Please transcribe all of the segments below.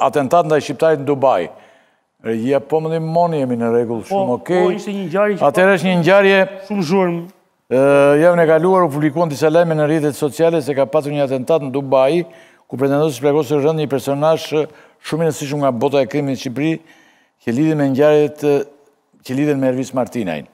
atentat ndaj shqiptarit në Dubai. Ja, po më moni, jemi në regullë, po, shumë okej. Po, ishte një njarje... Atër është një njarje... Shumë zhurmë. Javën e kaluar u publikuan disa lejme në rritet sociale se ka patu një atentat në Dubai, ku pretendosë të plakosë rënd një personash shumë në sishu nga bota e krimit në Shqipëri, që lidhën me njarjet që lidhën me Ervis Martinajnë.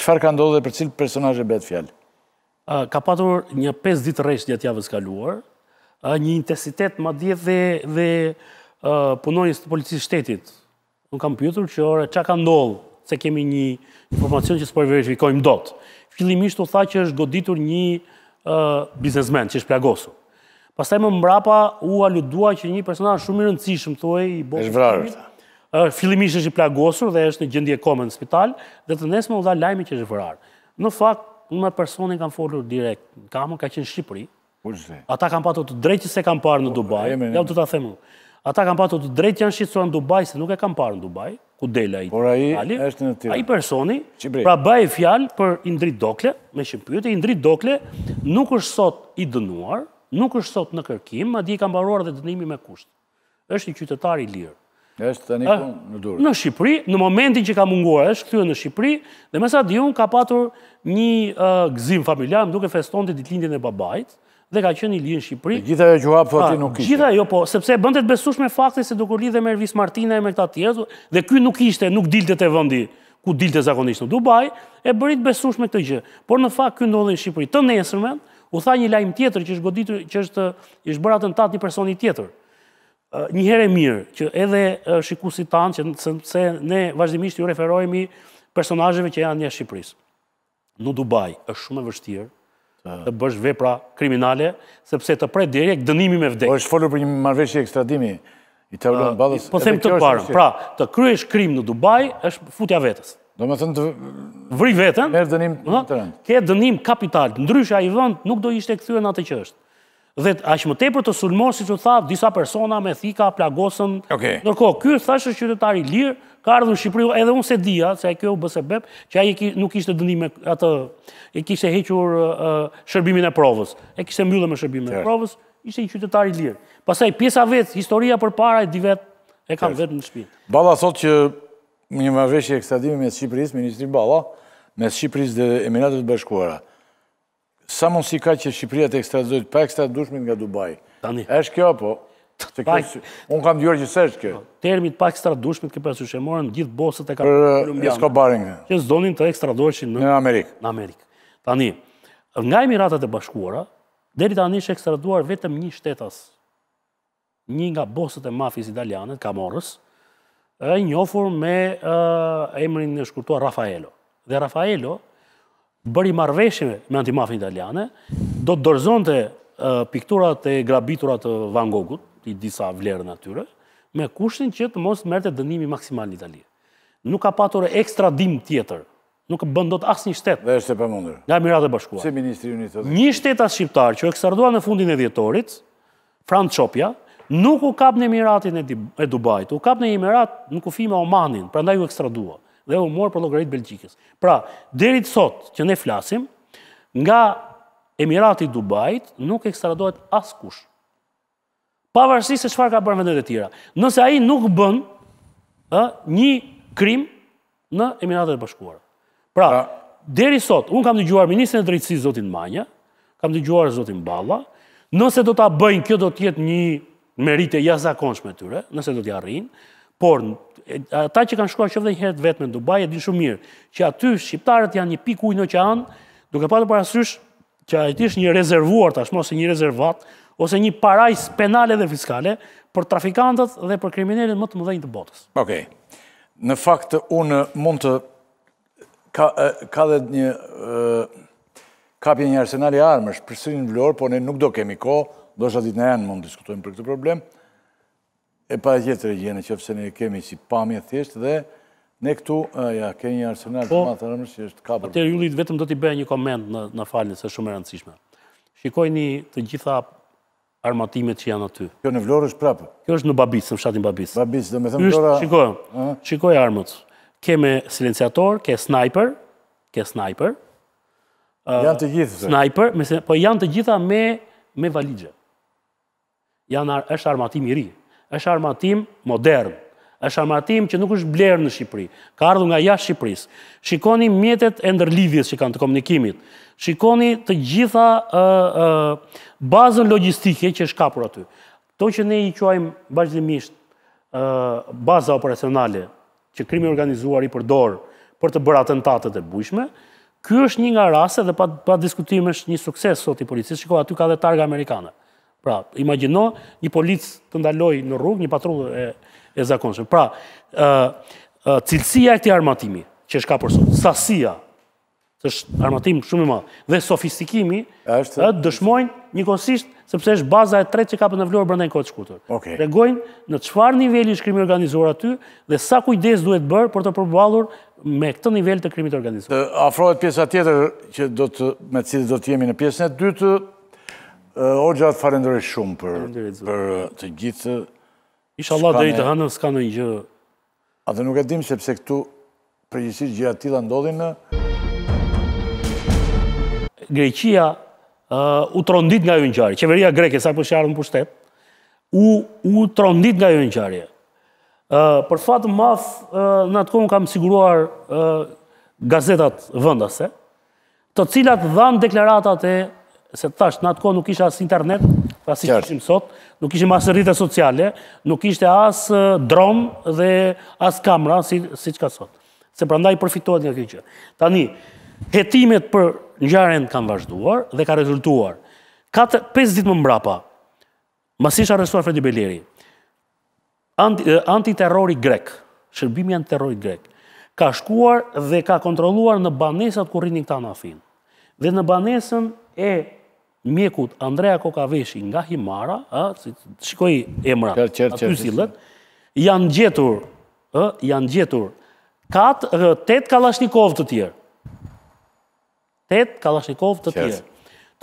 Qëfar ka ndodhë dhe për cilë personash e betë fjallë? Ka patur një 5 ditë rejsh një atjavës kaluar, një intensitet ma dje dhe punojnës të policisë shtetit, nuk kam pjëtur që ore, që ka ndollë, se kemi një informacion që s'poj verifikojmë dot. Filimisht u tha që është goditur një biznesmen, që është plagosu. Pastaj më mbrapa u aludua që një personal shumë i rëndësishëm, thuë i bosë. Është vrarë. Uh, filimisht është i plagosur dhe është në gjendje komën në spital, dhe të nesme u dha lajmi që është vrarë. Në fakt, unë me personin kam folur direkt, kamën ka qenë Shqipëri, Ata kam patur të se kam parë në po, Dubai. jam do ta themu. Ata kanë patur të drejtë janë shqetësuar në Dubai se nuk e kam parë në Dubai, ku del ai. Por ai është në Tiranë. Ai personi, pra bëj fjalë për Indrit Dokle, me shqipëtë Indrit Dokle nuk është sot i dënuar, nuk është sot në kërkim, i ka mbaruar dhe dënimi me kusht. Është një qytetar i lirë. Është tani ah, punë në Durrës. Në Shqipëri, në momentin që ka munguar, është kthyer në Shqipëri dhe më sa diun ka patur një ah, gzim familjar, duke festonte ditëlindjen e babait dhe ka qenë i lirë në Shqipëri. Gjitha jo që hapë, thotë nuk ishte. Gjitha jo, po, sepse bëndet të besush me fakte se dukur lidhe me Ervis Martina e me këta tjerë, dhe ky nuk ishte, nuk dilte të vëndi, ku dilte zakonisht në Dubai, e bërit besush me këtë gjë. Por në fakt, ky ndodhe në Shqipëri. Të nesërme, u tha një lajmë tjetër që është, goditur, që është, është në tatë një personi tjetër. Një herë e mirë, që edhe shikusit tanë, që ne vazhdimisht referohemi që janë Në është shumë e vështirë, të bësh vepra kriminale, sepse të prej direk dënimi me vdekë. O, po, është folur për një marveshje ekstradimi i po të vërën badhës, Po them të parë, pra, të kryesh krim në Dubaj, është futja vetës. Do me thënë të vri vetën, merë dënim të rëndë. Ke dënim kapital, ndryshë a i vënd, nuk do ishte këthyre në atë që është. Dhe ashtë më tepër të sulmor, si që thavë, disa persona me thika, plagosën. Nërko, kërë thashë qytetari lirë, ka ardhur në Shqipëri, edhe unë se dija, se kjo u bëse bep, që aji nuk ishte dënime atë, e kishte hequr shërbimin e provës, e kishte mbyllë me shërbimin e provës, ishte i qytetari lirë. Pasaj, pjesa vetë, historia për para e divet, e kam vetë në shpi. Bala thot që një mërveshje e me Shqipëris, Ministri Bala, me Shqipëris dhe Emiratet Bashkuara. Sa mund si ka që Shqipëria të ekstradzojt pa ekstradushmin nga Dubai? Tani. kjo, po? Unë kam dyre që sesh kjo. Termit pa stradushmit ke përsu shemorën, gjithë bosët e ka... Për Eskobarin. Që zdonin të ekstradoqin në... Në Amerikë. Në Amerikë. Tani, nga Emiratet e Bashkuara, deri tani ishë ekstraduar vetëm një shtetas, një nga bosët e mafis italianet, Kamorës, e njofur me emrin në shkurtuar Rafaelo. Dhe Rafaelo bëri marveshje me antimafin italiane, do të dorëzon të pikturat e grabiturat Van Gogut, i disa vlerën atyre, me kushtin që të mos merte dënimi maksimal në Italië. Nuk ka patur ekstra dim tjetër, nuk bëndot asë një shtetë. Dhe është e për Nga Emiratë e Bashkuar. Se Ministri Unitë të Një shtetë asë shqiptarë që ekstardua në fundin e djetorit, Franë Qopja, nuk u kap në Emiratin e Dubajt, u kap në Emirat në kufime Omanin, pra ndaj u ekstradua, dhe u morë për logaritë Belgjikës. Pra, derit sot që ne flasim, nga Emirati Dubajt nuk ekstraduat asë kushë pavarësisht se çfarë ka bërë vendet e tjera. Nëse ai nuk bën ë një krim në Emiratet e Bashkuara. Pra, pra deri sot un kam dëgjuar ministrin e drejtësisë zotin Manja, kam dëgjuar zotin Balla, nëse do ta bëjnë kjo do të jetë një meritë jashtëzakonshme tyre, nëse do të arrijnë, por ata që kanë shkuar qoftë një herë vetëm në Dubai e din shumë mirë që aty shqiptarët janë një pikë ujë në oqean, duke pasur parasysh që ai është një rezervuar tashmë ose një rezervat ose një parajs penale dhe fiskale për trafikantët dhe për kriminerit më të mëdhenjë të botës. Okej. Në fakt, unë mund të ka, ka dhe një kapje një arsenali armësh për sërin vlorë, po ne nuk do kemi ko, do shë ditë në janë mund të diskutojmë për këtë problem, e pa e gjithë të gjenë që fëse ne kemi si pamje thjeshtë dhe ne këtu, ja, kemi një arsenal të po, matë armësh që është kapër. Atër, Julit, vetëm do t'i bëja një komend në, në se shumë e rëndësishme. Shikoj një të gjitha armatimet që janë aty. Kjo në Vlorë është prapë? Kjo është në Babis, në fshatin Babis. Babis, dhe me thëmë dora... Shikoj, shikoj armët. Keme silenciator, ke sniper, ke sniper. Janë të gjithë, se? Sniper, po janë të gjitha me valigje. Janë, është armatim i ri. është armatim modern është armatim që nuk është blerë në Shqipëri, ka ardhë nga jashtë Shqipëris. Shikoni mjetet e ndërlidhjes që kanë të komunikimit. Shikoni të gjitha bazën logistike që është kapur aty. To që ne i quajmë bashkëzimisht baza operacionale që krimi organizuar i përdorë për të bërë atentatet e bujshme, kjo është një nga rase dhe pa diskutim është një sukses sot i policisë, shikoni aty ka dhe targa amerikanët. Pra, imagino një policë të ndaloj në rrugë, një patrullë e, zakonshme. Pra, cilësia e këti armatimi, që është ka për sasia, të është armatim shumë i madhë, dhe sofistikimi, dëshmojnë një konsishtë, sepse është baza e tretë që ka për në vlorë bërënda një kodë shkutër. Regojnë në qëfar nivelli është krimi organizuar aty dhe sa kujdes duhet bërë për të përbalur me këtë nivel të krimit organizuar. Të afrohet pjesa tjetër që do të, me cilë do të jemi në pjesën e dytë, Orgja, të farendërej shumë për të gjithë. Isha Allah dhe i të hanë, s'ka në një. A dhe nuk e dim sepse këtu përgjësit gjitha tila ndodhin në... Greqia u trondit nga ju nëqari. Qeveria greke, sa përshjarën po për shtetë, u trondit nga ju nëqari. Për fatë math, në atë konë kam siguruar gazetat vëndase, të cilat dhanë deklaratat e se të thashtë, në atë kohë nuk ishe as internet, pas i qëshim sot, nuk ishe mas rrite sociale, nuk ishte as dron dhe as kamra, si, që ka sot. Se pra ndaj përfitohet nga këtë që. Tani, hetimet për njaren kanë vazhduar dhe ka rezultuar. 5 ditë më mbrapa, mas arrestuar Fredi Beleri, antiterrori grek, shërbimi antiterrori grek, ka shkuar dhe ka kontroluar në banesat ku rrinin këta në Afin. Dhe në banesën e mjekut Andrea Kokaveshi nga Himara, shikoj emrat, aty silët, janë gjetur, janë gjetur, tëtë kalashnikov të tjerë. 8 kalashnikov të tjerë.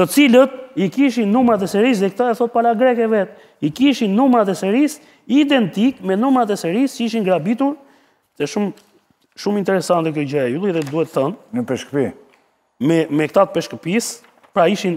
Të cilët i kishin numrat e seris, dhe këta e thot pala greke vetë, i kishin numrat e seris identik me numrat e seris që ishin grabitur, dhe shumë interesantë kjo gjeja, ju dhe duhet thënë, me këta të përshkëpis, pra ishin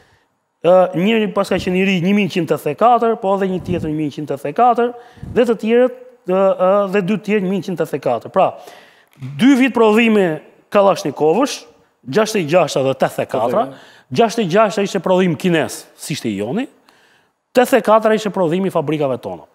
njëri paska që njëri ri 1184, po edhe një tjetër 1184, dhe të tjerët dhe dy tjerë 1184. Pra, dy vit prodhime Kalashnikovësh, 66 dhe 84, 66 ishte prodhim kines, si shte i joni, 84 ishte prodhimi fabrikave tonë.